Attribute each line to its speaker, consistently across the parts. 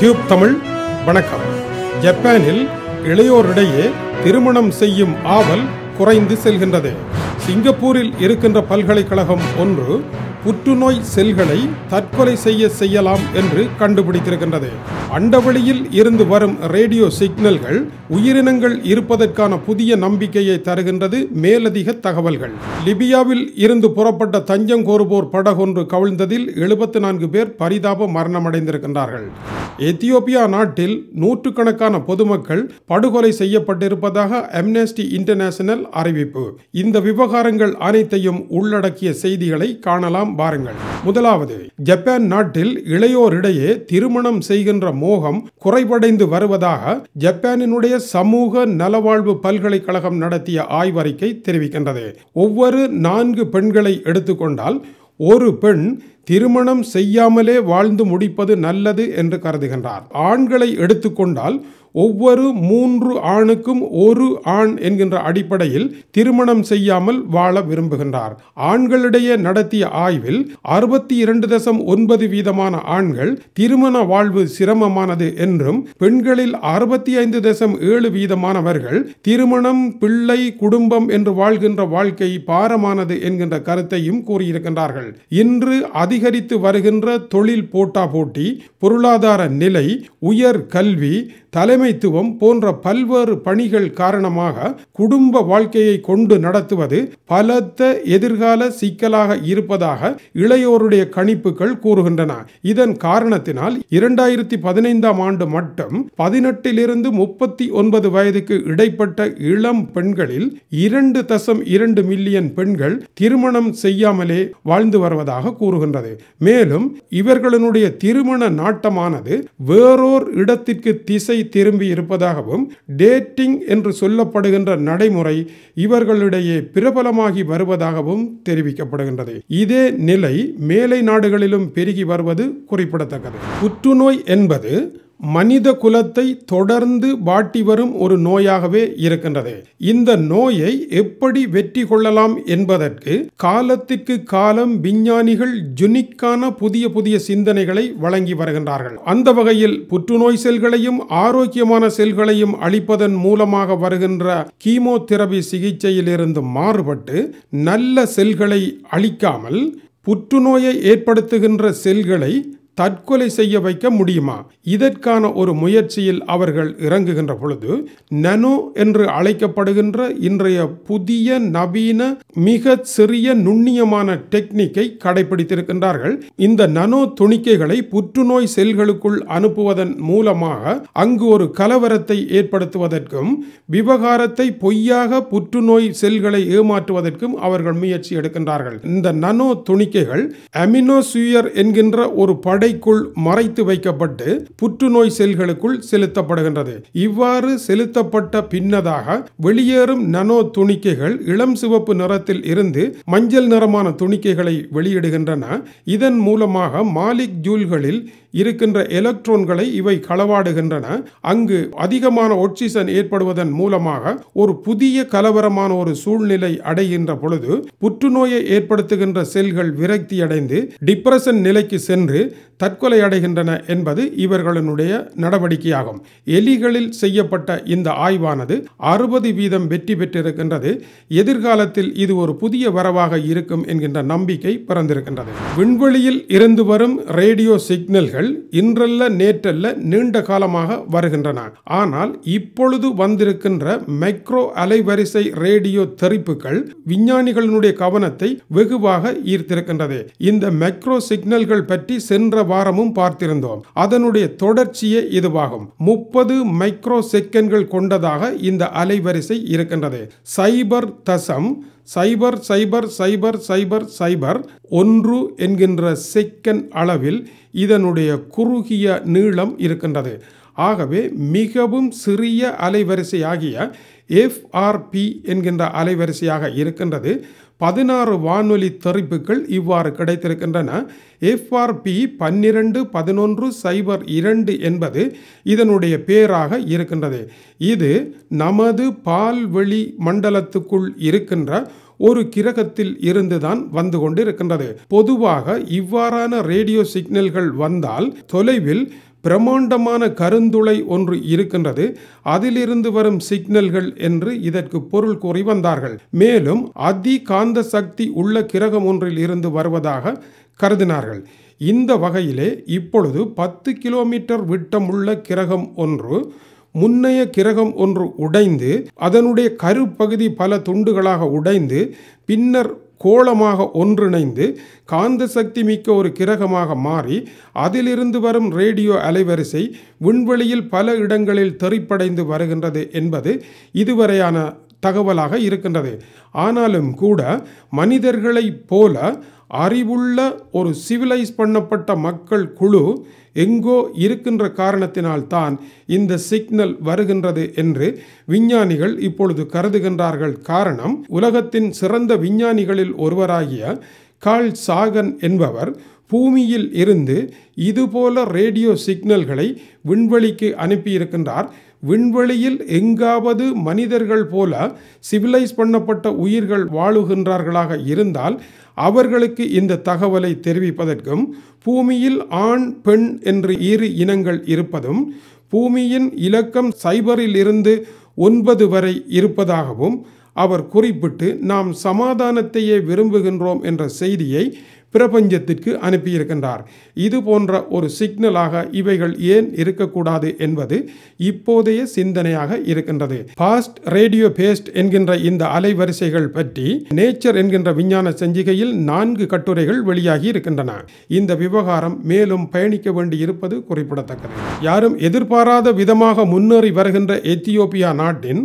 Speaker 1: tube Tamil வணக்கம் ஜப்பானில் இளையோரிடையே திருமணம் செய்யும் ஆவல் குறைந்து செல்கின்றது சிங்கப்பூரில் இருக்கின்ற பல்கலைக்கழகம் ஒன்று புற்றுநோய் செல்களை தற்கொலை செய்ய செய்யலாம் என்று கண்டுபிடித்திருக்கின்றது அண்டவெளியில் இருந்து வரும் ரேடியோ சிக்னல்கள் உயிரினங்கள் இருப்பதற்கான புதிய நம்பிக்கையை தருகின்றது மேலதிக தகவல்கள் லிபியாவில் இருந்து புறப்பட்ட தஞ்சம் கோருபோர் படகொன்று கவிழ்ந்ததில் எழுபத்தி நான்கு பேர் பரிதாப மரணமடைந்திருக்கின்றார்கள் எத்தியோப்பியா நாட்டில் நூற்றுக்கணக்கான பொதுமக்கள் படுகொலை செய்யப்பட்டிருப்பதாக அம்னஸ்டி இன்டர்நேஷனல் அறிவிப்பு இந்த விவகாரங்கள் அனைத்தையும் உள்ளடக்கிய செய்திகளை காணலாம் பாருங்கள் முதலாவது ஜப்பான் நாட்டில் இளையோரிடையே திருமணம் செய்கின்ற மோகம் குறைவடைந்து வருவதாக ஜப்பானினுடைய சமூக நலவாழ்வு பல்கலைக்கழகம் நடத்திய ஆய்வறிக்கை தெரிவிக்கின்றது ஒவ்வொரு நான்கு பெண்களை எடுத்துக்கொண்டால் ஒரு பெண் திருமணம் செய்யாமலே வாழ்ந்து முடிப்பது நல்லது என்று கருதுகின்றார் ஆண்களை எடுத்துக்கொண்டால் ஒவ்வொரு மூன்று ஆணுக்கும் ஒரு ஆண் என்கின்ற அடிப்படையில் திருமணம் செய்யாமல் வாழ விரும்புகின்றார் ஆண்களிடையே நடத்திய ஆய்வில் அறுபத்தி இரண்டு தசம் ஒன்பது வீதமான ஆண்கள் திருமண வாழ்வு சிரமமானது என்றும் பெண்களில் அறுபத்தி ஐந்து தசம் ஏழு வீதமானவர்கள் திருமணம் பிள்ளை குடும்பம் என்று வாழ்கின்ற வாழ்க்கை பாரமானது என்கின்ற கருத்தையும் கூறியிருக்கின்றார்கள் இன்று அதிகரித்து வருகின்ற தொழில் போட்டா போட்டி பொருளாதார நிலை உயர் கல்வி தலைமைத்துவம் போன்ற பல்வேறு பணிகள் காரணமாக குடும்ப வாழ்க்கையை கொண்டு நடத்துவது பலத்த எதிர்கால சிக்கலாக இருப்பதாக இளையோருடைய கணிப்புகள் கூறுகின்றன இதன் காரணத்தினால் இரண்டாயிரத்தி பதினைந்தாம் ஆண்டு மட்டும் பதினெட்டிலிருந்து முப்பத்தி ஒன்பது வயதுக்கு இடைப்பட்ட இளம் பெண்களில் இரண்டு தசம் இரண்டு மில்லியன் பெண்கள் திருமணம் செய்யாமலே வாழ்ந்து வருவதாக கூறுகின்றது மேலும் இவர்களுடைய திருமண நாட்டமானது வேறோர் இடத்திற்கு திசை திரும்பி இருப்பதாகவும் டேட்டிங் என்று சொல்லப்படுகின்ற நடைமுறை இவர்களிடையே பிரபலமாகி வருவதாகவும் தெரிவிக்கப்படுகின்றது இதே நிலை மேலை நாடுகளிலும் பெருகி வருவது குறிப்பிடத்தக்கது புற்றுநோய் என்பது மனித குலத்தை தொடர்ந்து வாட்டி வரும் ஒரு நோயாகவே இருக்கின்றது இந்த நோயை எப்படி வெற்றி கொள்ளலாம் என்பதற்கு காலத்திற்கு காலம் விஞ்ஞானிகள் ஜுனிக்கான புதிய புதிய சிந்தனைகளை வழங்கி வருகின்றார்கள் அந்த வகையில் புற்றுநோய் செல்களையும் ஆரோக்கியமான செல்களையும் அளிப்பதன் மூலமாக வருகின்ற கீமோதெரபி சிகிச்சையிலிருந்து மாறுபட்டு நல்ல செல்களை அளிக்காமல் புற்றுநோயை ஏற்படுத்துகின்ற செல்களை தற்கொலை செய்ய வைக்க முடியுமா இதற்கான ஒரு முயற்சியில் அவர்கள் இறங்குகின்ற பொழுது நனோ என்று அழைக்கப்படுகின்ற இன்றைய புதிய நவீன மிக சிறிய நுண்ணியமான டெக்னிக்கை கடைபிடித்திருக்கின்றார்கள் இந்த நனோ துணிக்கைகளை புற்றுநோய் செல்களுக்குள் அனுப்புவதன் மூலமாக அங்கு ஒரு கலவரத்தை ஏற்படுத்துவதற்கும் விவகாரத்தை பொய்யாக புற்றுநோய் செல்களை ஏமாற்றுவதற்கும் அவர்கள் முயற்சி எடுக்கின்றார்கள் இந்த நனோ துணிக்கைகள் அமினோசுயர் என்கின்ற ஒரு படு அடைக்குள் மறைத்து வைக்கப்பட்டு புற்றுநோய் செல்களுக்குள் செலுத்தப்படுகின்றது இவ்வாறு செலுத்தப்பட்ட பின்னதாக வெளியேறும் நனோ துணிக்கைகள் இளம் சிவப்பு நிறத்தில் இருந்து மஞ்சள் நிறமான துணிக்கைகளை வெளியிடுகின்றன இதன் மூலமாக மாலிக் ஜூல்களில் இருக்கின்ற எலக்ட்ரோன்களை இவை களவாடுகின்றன அங்கு அதிகமான ஒட்சிசன் ஏற்படுவதன் மூலமாக ஒரு புதிய கலவரமான ஒரு சூழ்நிலை அடைகின்ற பொழுது புற்றுநோயை ஏற்படுத்துகின்ற செல்கள் விரக்தி அடைந்து டிப்ரெஷன் நிலைக்கு சென்று தற்கொலை அடைகின்றன என்பது இவர்களுடைய நடவடிக்கையாகும் எலிகளில் செய்யப்பட்ட இந்த ஆய்வானது அறுபது வீதம் வெற்றி பெற்றிருக்கின்றது எதிர்காலத்தில் இது ஒரு புதிய வரவாக இருக்கும் என்கின்ற நம்பிக்கை பிறந்திருக்கின்றது விண்வெளியில் இருந்து வரும் ரேடியோ சிக்னல்கள் செய்திகள் இன்றல்ல நேற்றல்ல நீண்ட காலமாக வருகின்றன ஆனால் இப்பொழுது வந்திருக்கின்ற மைக்ரோ அலைவரிசை ரேடியோ தெரிப்புகள் விஞ்ஞானிகளினுடைய கவனத்தை வெகுவாக ஈர்த்திருக்கின்றது இந்த மைக்ரோ சிக்னல்கள் பற்றி சென்ற வாரமும் பார்த்திருந்தோம் அதனுடைய தொடர்ச்சியே இதுவாகும் முப்பது மைக்ரோ செகண்ட்கள் கொண்டதாக இந்த அலைவரிசை இருக்கின்றது சைபர் தசம் சைபர் சைபர் சைபர் சைபர் சைபர் ஒன்று என்கின்ற செக்கன் அளவில் இதனுடைய குறுகிய நீளம் இருக்கின்றது ஆகவே மிகவும் சிறிய அலைவரிசையாகிய எஃப்ஆர்பி என்கின்ற அலைவரிசையாக இருக்கின்றது பதினாறு வானொலி தெரிப்புகள் இவ்வாறு கிடைத்திருக்கின்றன எஃப்ஆர்பி பன்னிரண்டு பதினொன்று சைபர் இரண்டு என்பது இதனுடைய பேராக இருக்கின்றது இது நமது பால்வெளி மண்டலத்துக்குள் இருக்கின்ற ஒரு கிரகத்தில் இருந்துதான் வந்து கொண்டிருக்கின்றது பொதுவாக இவ்வாறான ரேடியோ சிக்னல்கள் வந்தால் தொலைவில் பிரம்மாண்டமான கருந்துளை ஒன்று இருக்கின்றது அதிலிருந்து வரும் சிக்னல்கள் என்று இதற்கு பொருள் கூறி வந்தார்கள் மேலும் அதி காந்த சக்தி உள்ள கிரகம் ஒன்றில் இருந்து வருவதாக கருதினார்கள் இந்த வகையிலே இப்பொழுது பத்து கிலோமீட்டர் விட்டம் உள்ள கிரகம் ஒன்று முன்னைய கிரகம் ஒன்று உடைந்து அதனுடைய கருப்பகுதி பல துண்டுகளாக உடைந்து பின்னர் கோளமாக ஒன்றிணைந்து காந்த சக்தி மிக்க ஒரு கிரகமாக மாறி அதிலிருந்து வரும் ரேடியோ அலைவரிசை விண்வெளியில் பல இடங்களில் தெரிப்படைந்து வருகின்றது என்பது இதுவரையான தகவலாக இருக்கின்றது ஆனாலும் கூட மனிதர்களைப் போல அறிவுள்ள ஒரு சிவிலைஸ் பண்ணப்பட்ட மக்கள் குழு எங்கோ இருக்கின்ற காரணத்தினால்தான் இந்த சிக்னல் வருகின்றது என்று விஞ்ஞானிகள் இப்பொழுது கருதுகின்றார்கள் காரணம் உலகத்தின் சிறந்த விஞ்ஞானிகளில் ஒருவராகிய கால் சாகன் என்பவர் பூமியில் இருந்து இதுபோல ரேடியோ சிக்னல்களை விண்வெளிக்கு அனுப்பியிருக்கின்றார் விண்வெளியில் எங்காவது மனிதர்கள் போல சிவிலைஸ் பண்ணப்பட்ட உயிர்கள் வாழுகின்றார்களாக இருந்தால் அவர்களுக்கு இந்த தகவலை தெரிவிப்பதற்கும் பூமியில் ஆண் பெண் என்று இரு இனங்கள் இருப்பதும் பூமியின் இலக்கம் சைபரில் இருந்து ஒன்பது வரை இருப்பதாகவும் அவர் குறிப்பிட்டு நாம் சமாதானத்தையே விரும்புகின்றோம் என்ற செய்தியை பிரபஞ்சத்திற்கு அனுப்பியிருக்கின்றார் இது போன்ற ஒரு சிக்னலாக இவைகள் ஏன் இருக்கக்கூடாது என்பது இப்போதைய சிந்தனையாக இருக்கின்றது பாஸ்ட் ரேடியோ பேஸ்ட் என்கின்ற இந்த அலைவரிசைகள் பற்றி நேச்சர் என்கின்ற விஞ்ஞான சஞ்சிகையில் நான்கு கட்டுரைகள் வெளியாகி இருக்கின்றன இந்த விவகாரம் மேலும் பயணிக்க வேண்டியிருப்பது குறிப்பிடத்தக்கது யாரும் எதிர்பாராத விதமாக முன்னேறி வருகின்ற எத்தியோப்பியா நாட்டின்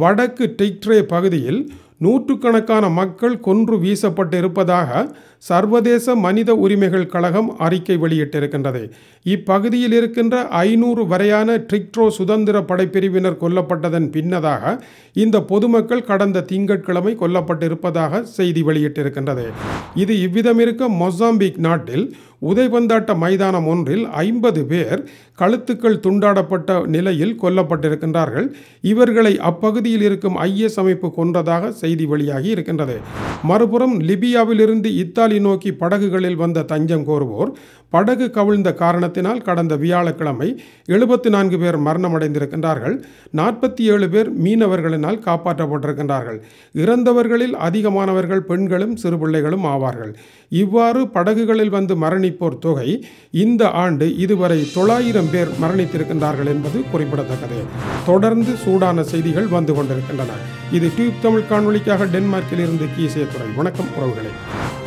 Speaker 1: வடக்கு டிக்ட்ரே பகுதியில் நூற்றுக்கணக்கான மக்கள் கொன்று வீசப்பட்டிருப்பதாக சர்வதேச மனித உரிமைகள் கழகம் அறிக்கை வெளியிட்டிருக்கின்றது இப்பகுதியில் இருக்கின்ற ஐநூறு வரையான ட்ரிக்ட்ரோ சுதந்திர படைப்பிரிவினர் கொல்லப்பட்டதன் பின்னதாக இந்த பொதுமக்கள் கடந்த திங்கட்கிழமை கொல்லப்பட்டிருப்பதாக செய்தி வெளியிட்டிருக்கின்றது இது இவ்விதம் இருக்க மொசாம்பிக் நாட்டில் உதைபந்தாட்ட மைதானம் ஒன்றில் ஐம்பது பேர் கழுத்துக்கள் துண்டாடப்பட்ட நிலையில் கொல்லப்பட்டிருக்கின்றார்கள் இவர்களை அப்பகுதியில் இருக்கும் ஐஎஸ் அமைப்பு கொன்றதாக செய்தி வெளியாகி இருக்கின்றது மறுபுறம் லிபியாவிலிருந்து இத்தாலி இத்தாலி நோக்கி படகுகளில் வந்த தஞ்சம் கோருவோர் படகு கவிழ்ந்த காரணத்தினால் கடந்த வியாழக்கிழமை எழுபத்தி நான்கு பேர் மரணமடைந்திருக்கின்றார்கள் நாற்பத்தி ஏழு பேர் மீனவர்களினால் காப்பாற்றப்பட்டிருக்கின்றார்கள் இறந்தவர்களில் அதிகமானவர்கள் பெண்களும் சிறுபிள்ளைகளும் ஆவார்கள் இவ்வாறு படகுகளில் வந்து மரணிப்போர் தொகை இந்த ஆண்டு இதுவரை தொள்ளாயிரம் பேர் மரணித்திருக்கின்றார்கள் என்பது குறிப்பிடத்தக்கது தொடர்ந்து சூடான செய்திகள் வந்து கொண்டிருக்கின்றன இது டியூப் தமிழ் காணொலிக்காக டென்மார்க்கில் இருந்து கீசே துறை வணக்கம் உறவுகளை